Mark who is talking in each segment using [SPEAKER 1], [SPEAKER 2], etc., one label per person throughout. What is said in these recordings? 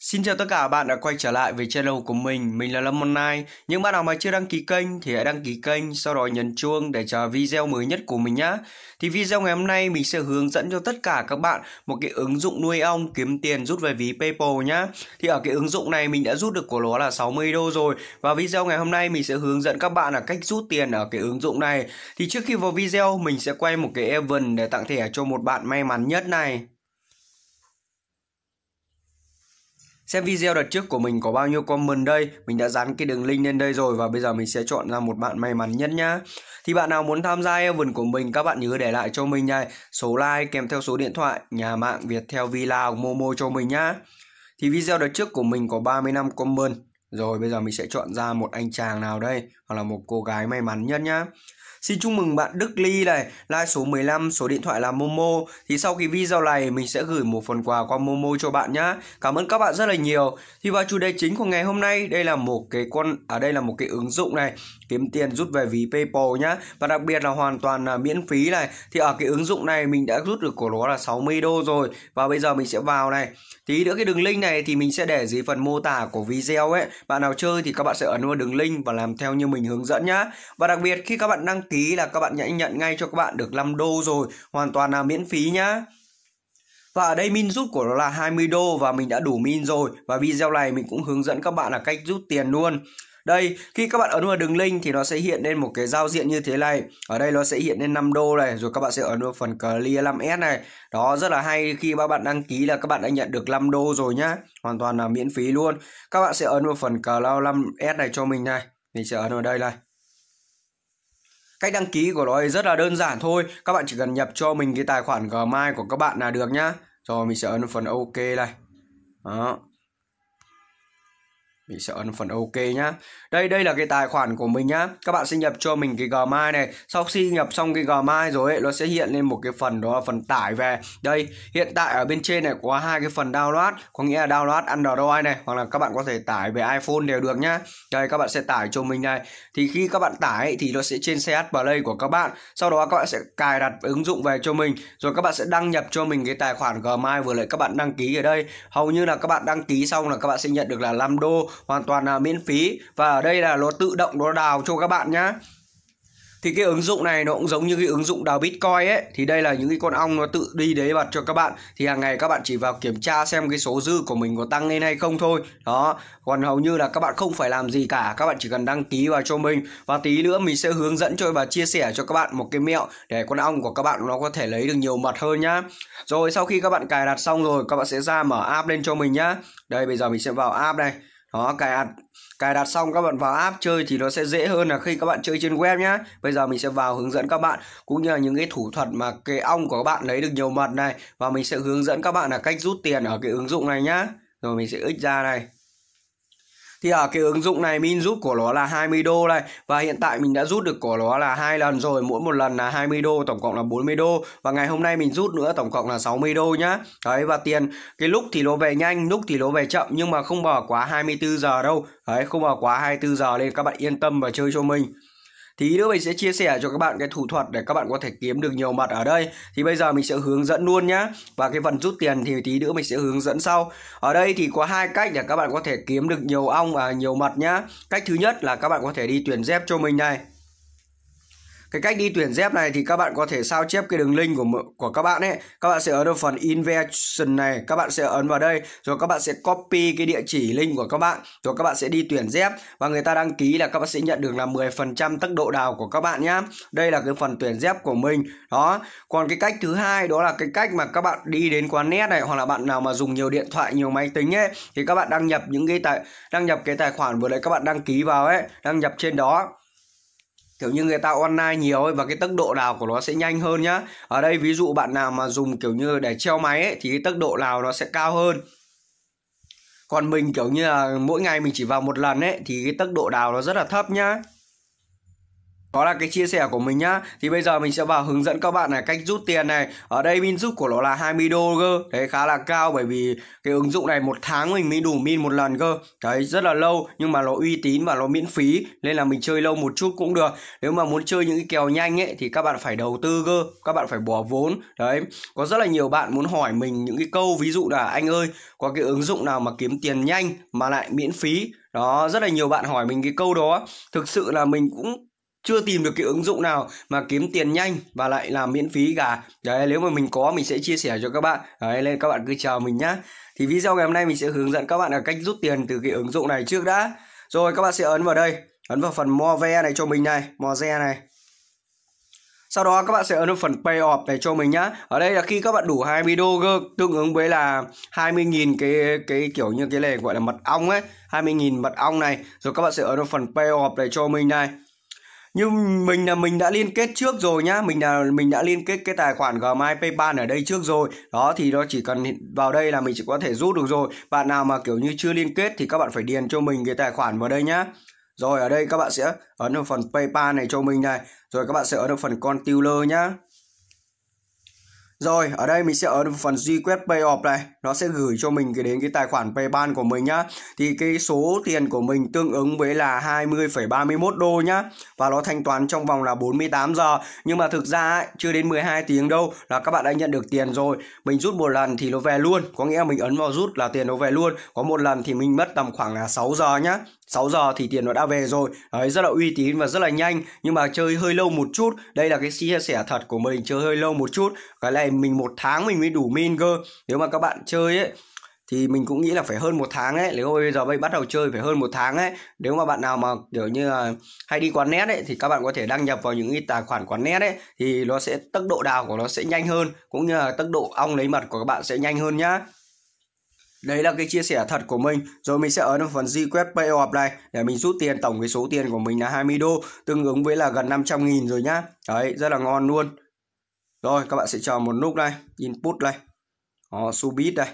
[SPEAKER 1] Xin chào tất cả bạn đã quay trở lại với channel của mình, mình là Lâm Online. Những bạn nào mà chưa đăng ký kênh thì hãy đăng ký kênh, sau đó nhấn chuông để chờ video mới nhất của mình nhé. Thì video ngày hôm nay mình sẽ hướng dẫn cho tất cả các bạn một cái ứng dụng nuôi ong kiếm tiền rút về ví PayPal nhá. Thì ở cái ứng dụng này mình đã rút được của nó là 60 đô rồi và video ngày hôm nay mình sẽ hướng dẫn các bạn là cách rút tiền ở cái ứng dụng này. Thì trước khi vào video mình sẽ quay một cái event để tặng thẻ cho một bạn may mắn nhất này. Xem video đợt trước của mình có bao nhiêu comment đây Mình đã dán cái đường link lên đây rồi Và bây giờ mình sẽ chọn ra một bạn may mắn nhất nhá Thì bạn nào muốn tham gia event của mình Các bạn nhớ để lại cho mình này Số like kèm theo số điện thoại Nhà mạng Viettel Villa Momo cho mình nhá Thì video đợt trước của mình có 35 comment rồi bây giờ mình sẽ chọn ra một anh chàng nào đây Hoặc là một cô gái may mắn nhất nhá Xin chúc mừng bạn Đức Ly này, like số 15, số điện thoại là Momo. Thì sau khi video này mình sẽ gửi một phần quà qua Momo cho bạn nhá. Cảm ơn các bạn rất là nhiều. Thì vào chủ đề chính của ngày hôm nay, đây là một cái con ở à đây là một cái ứng dụng này kiếm tiền rút về ví PayPal nhá và đặc biệt là hoàn toàn là miễn phí này thì ở cái ứng dụng này mình đã rút được của nó là 60 đô rồi và bây giờ mình sẽ vào này tí nữa cái đường link này thì mình sẽ để dưới phần mô tả của video ấy bạn nào chơi thì các bạn sẽ ấn vào đường link và làm theo như mình hướng dẫn nhá và đặc biệt khi các bạn đăng ký là các bạn hãy nhận ngay cho các bạn được 5 đô rồi hoàn toàn là miễn phí nhá và ở đây min rút của nó là 20 đô và mình đã đủ min rồi Và video này mình cũng hướng dẫn các bạn là cách rút tiền luôn đây, khi các bạn ấn vào đường link thì nó sẽ hiện lên một cái giao diện như thế này. Ở đây nó sẽ hiện lên 5 đô này, rồi các bạn sẽ ấn vào phần clear 5S này. Đó, rất là hay khi các bạn đăng ký là các bạn đã nhận được 5 đô rồi nhá. Hoàn toàn là miễn phí luôn. Các bạn sẽ ấn vào phần cloud 5S này cho mình này. Mình sẽ ấn vào đây này. Cách đăng ký của nó rất là đơn giản thôi. Các bạn chỉ cần nhập cho mình cái tài khoản Gmail của các bạn là được nhá. Rồi mình sẽ ấn vào phần OK này. Đó mình sẽ ấn phần ok nhá đây đây là cái tài khoản của mình nhá các bạn sẽ nhập cho mình cái gmail này sau khi nhập xong cái gmail rồi ấy, nó sẽ hiện lên một cái phần đó là phần tải về đây hiện tại ở bên trên này có hai cái phần download có nghĩa là download android này hoặc là các bạn có thể tải về iphone đều được nhá đây các bạn sẽ tải cho mình này thì khi các bạn tải thì nó sẽ trên ch play của các bạn sau đó các bạn sẽ cài đặt ứng dụng về cho mình rồi các bạn sẽ đăng nhập cho mình cái tài khoản gmail vừa lại các bạn đăng ký ở đây hầu như là các bạn đăng ký xong là các bạn sẽ nhận được là 5 đô hoàn toàn là miễn phí và ở đây là nó tự động nó đào cho các bạn nhá thì cái ứng dụng này nó cũng giống như cái ứng dụng đào bitcoin ấy thì đây là những cái con ong nó tự đi đấy bật cho các bạn thì hàng ngày các bạn chỉ vào kiểm tra xem cái số dư của mình có tăng lên hay không thôi đó còn hầu như là các bạn không phải làm gì cả các bạn chỉ cần đăng ký vào cho mình và tí nữa mình sẽ hướng dẫn cho và chia sẻ cho các bạn một cái mẹo để con ong của các bạn nó có thể lấy được nhiều mật hơn nhá rồi sau khi các bạn cài đặt xong rồi các bạn sẽ ra mở app lên cho mình nhá đây bây giờ mình sẽ vào app này đó cài đặt cài đặt xong các bạn vào app chơi thì nó sẽ dễ hơn là khi các bạn chơi trên web nhá bây giờ mình sẽ vào hướng dẫn các bạn cũng như là những cái thủ thuật mà cái ong của các bạn lấy được nhiều mật này và mình sẽ hướng dẫn các bạn là cách rút tiền ở cái ứng dụng này nhá rồi mình sẽ ích ra này thì ở à, cái ứng dụng này min rút của nó là 20 đô này và hiện tại mình đã rút được của nó là hai lần rồi mỗi một lần là 20 đô tổng cộng là 40 đô và ngày hôm nay mình rút nữa tổng cộng là 60 đô nhá đấy và tiền cái lúc thì nó về nhanh lúc thì nó về chậm nhưng mà không bỏ quá 24 giờ đâu đấy không bỏ quá 24 giờ nên các bạn yên tâm và chơi cho mình Tí nữa mình sẽ chia sẻ cho các bạn cái thủ thuật để các bạn có thể kiếm được nhiều mặt ở đây. Thì bây giờ mình sẽ hướng dẫn luôn nhá. Và cái phần rút tiền thì tí nữa mình sẽ hướng dẫn sau. Ở đây thì có hai cách để các bạn có thể kiếm được nhiều ong và nhiều mặt nhá. Cách thứ nhất là các bạn có thể đi tuyển dép cho mình này cái cách đi tuyển dép này thì các bạn có thể sao chép cái đường link của của các bạn ấy các bạn sẽ ở phần inversion này các bạn sẽ ấn vào đây rồi các bạn sẽ copy cái địa chỉ link của các bạn rồi các bạn sẽ đi tuyển dép và người ta đăng ký là các bạn sẽ nhận được là 10% tốc độ đào của các bạn nhá đây là cái phần tuyển dép của mình đó còn cái cách thứ hai đó là cái cách mà các bạn đi đến quán net này hoặc là bạn nào mà dùng nhiều điện thoại nhiều máy tính ấy thì các bạn đăng nhập những cái tài đăng nhập cái tài khoản vừa đấy các bạn đăng ký vào ấy đăng nhập trên đó kiểu như người ta online nhiều ấy và cái tốc độ đào của nó sẽ nhanh hơn nhá ở đây ví dụ bạn nào mà dùng kiểu như để treo máy ấy, thì cái tốc độ nào nó sẽ cao hơn còn mình kiểu như là mỗi ngày mình chỉ vào một lần ấy thì cái tốc độ đào nó rất là thấp nhá đó là cái chia sẻ của mình nhá thì bây giờ mình sẽ vào hướng dẫn các bạn là cách rút tiền này ở đây min rút của nó là 20 đô cơ đấy khá là cao bởi vì cái ứng dụng này một tháng mình mới đủ min một lần cơ đấy rất là lâu nhưng mà nó uy tín và nó miễn phí nên là mình chơi lâu một chút cũng được nếu mà muốn chơi những cái kèo nhanh ấy thì các bạn phải đầu tư cơ các bạn phải bỏ vốn đấy có rất là nhiều bạn muốn hỏi mình những cái câu ví dụ là anh ơi có cái ứng dụng nào mà kiếm tiền nhanh mà lại miễn phí đó rất là nhiều bạn hỏi mình cái câu đó thực sự là mình cũng chưa tìm được cái ứng dụng nào mà kiếm tiền nhanh và lại làm miễn phí cả đấy nếu mà mình có mình sẽ chia sẻ cho các bạn đấy nên các bạn cứ chờ mình nhá thì video ngày hôm nay mình sẽ hướng dẫn các bạn là cách rút tiền từ cái ứng dụng này trước đã rồi các bạn sẽ ấn vào đây ấn vào phần mua ve này cho mình này mua re này sau đó các bạn sẽ ấn vào phần pay off này cho mình nhá. Ở đây là khi các bạn đủ 20 doger tương ứng với là 20.000 cái cái kiểu như cái này gọi là mật ong ấy, 20.000 mật ong này, rồi các bạn sẽ ấn vào phần pay off này cho mình này như mình là mình đã liên kết trước rồi nhá mình là mình đã liên kết cái tài khoản gmail paypal ở đây trước rồi đó thì nó chỉ cần vào đây là mình chỉ có thể rút được rồi bạn nào mà kiểu như chưa liên kết thì các bạn phải điền cho mình cái tài khoản vào đây nhá rồi ở đây các bạn sẽ ấn vào phần paypal này cho mình này rồi các bạn sẽ ấn vào phần con controller nhá rồi, ở đây mình sẽ ở phần duy quét payoff này, nó sẽ gửi cho mình cái đến cái tài khoản PayPal của mình nhá. Thì cái số tiền của mình tương ứng với là 20,31 đô nhá và nó thanh toán trong vòng là 48 giờ. Nhưng mà thực ra ấy, chưa đến 12 tiếng đâu là các bạn đã nhận được tiền rồi. Mình rút một lần thì nó về luôn, có nghĩa là mình ấn vào rút là tiền nó về luôn. Có một lần thì mình mất tầm khoảng là 6 giờ nhá. 6 giờ thì tiền nó đã về rồi đấy rất là uy tín và rất là nhanh nhưng mà chơi hơi lâu một chút đây là cái chia sẻ thật của mình chơi hơi lâu một chút cái này mình một tháng mình mới đủ min cơ nếu mà các bạn chơi ấy thì mình cũng nghĩ là phải hơn một tháng ấy nếu bây giờ bây bắt đầu chơi phải hơn một tháng ấy nếu mà bạn nào mà kiểu như là hay đi quán nét ấy thì các bạn có thể đăng nhập vào những cái tài khoản quán nét ấy thì nó sẽ tốc độ đào của nó sẽ nhanh hơn cũng như là tốc độ ong lấy mật của các bạn sẽ nhanh hơn nhá Đấy là cái chia sẻ thật của mình Rồi mình sẽ ấn vào phần request pay off này Để mình rút tiền tổng cái số tiền của mình là 20 đô Tương ứng với là gần 500 nghìn rồi nhá Đấy rất là ngon luôn Rồi các bạn sẽ chờ một lúc đây Input đây Đó subit đây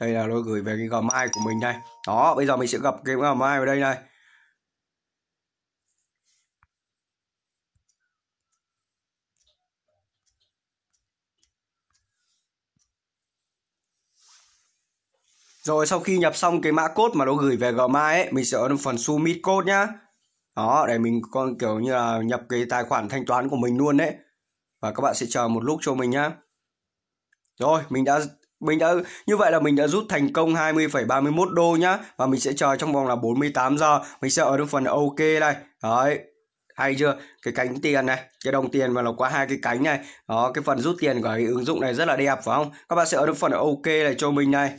[SPEAKER 1] Đây là nó gửi về cái gmail của mình đây Đó bây giờ mình sẽ gặp cái gmail ở đây này Rồi sau khi nhập xong cái mã code mà nó gửi về Gmail ấy, mình sẽ ở phần submit code nhá. Đó, để mình con kiểu như là nhập cái tài khoản thanh toán của mình luôn đấy. Và các bạn sẽ chờ một lúc cho mình nhá. Rồi, mình đã mình đã như vậy là mình đã rút thành công 20,31 đô nhá và mình sẽ chờ trong vòng là 48 giờ. Mình sẽ ở trong phần ok đây. Đấy. Hay chưa? Cái cánh tiền này, cái đồng tiền mà nó qua hai cái cánh này. Đó, cái phần rút tiền của cái ứng dụng này rất là đẹp phải không? Các bạn sẽ ở trong phần ok này cho mình này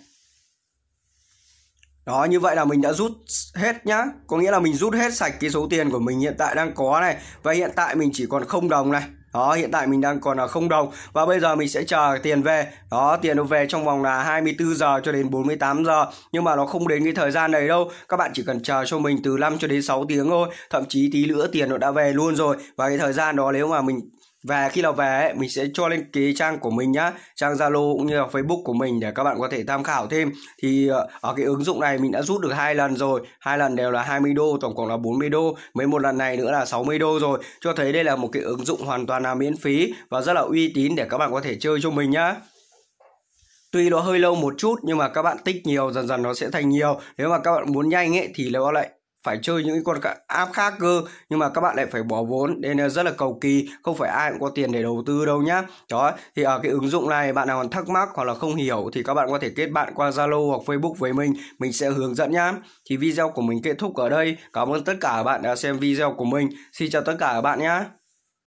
[SPEAKER 1] đó như vậy là mình đã rút hết nhá có nghĩa là mình rút hết sạch cái số tiền của mình hiện tại đang có này và hiện tại mình chỉ còn không đồng này đó hiện tại mình đang còn là không đồng và bây giờ mình sẽ chờ tiền về đó tiền nó về trong vòng là 24 giờ cho đến 48 giờ nhưng mà nó không đến cái thời gian này đâu các bạn chỉ cần chờ cho mình từ 5 cho đến 6 tiếng thôi thậm chí tí nữa tiền nó đã về luôn rồi và cái thời gian đó nếu mà mình và khi nào về ấy, mình sẽ cho lên cái trang của mình nhá trang zalo cũng như là facebook của mình để các bạn có thể tham khảo thêm thì ờ, ở cái ứng dụng này mình đã rút được hai lần rồi hai lần đều là 20 đô tổng cộng là 40 đô mấy một lần này nữa là 60 đô rồi cho thấy đây là một cái ứng dụng hoàn toàn là miễn phí và rất là uy tín để các bạn có thể chơi cho mình nhá Tuy nó hơi lâu một chút nhưng mà các bạn tích nhiều dần dần nó sẽ thành nhiều. Nếu mà các bạn muốn nhanh ấy thì nó lại phải chơi những con app khác cơ nhưng mà các bạn lại phải bỏ vốn nên rất là cầu kỳ không phải ai cũng có tiền để đầu tư đâu nhá đó thì ở à, cái ứng dụng này bạn nào còn thắc mắc hoặc là không hiểu thì các bạn có thể kết bạn qua Zalo hoặc Facebook với mình mình sẽ hướng dẫn nhá thì video của mình kết thúc ở đây cảm ơn tất cả các bạn đã xem video của mình xin chào tất cả các bạn nhá